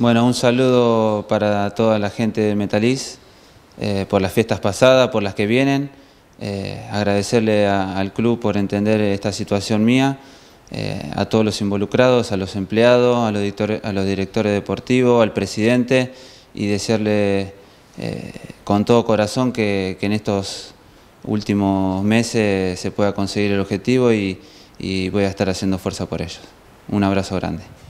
Bueno, un saludo para toda la gente de Metaliz eh, por las fiestas pasadas, por las que vienen. Eh, agradecerle al club por entender esta situación mía, eh, a todos los involucrados, a los empleados, a los, directores, deportivos, al presidente y decirle con todo corazón que, en estos últimos meses se pueda conseguir el objetivo y voy a estar haciendo fuerza por ellos. Un abrazo grande.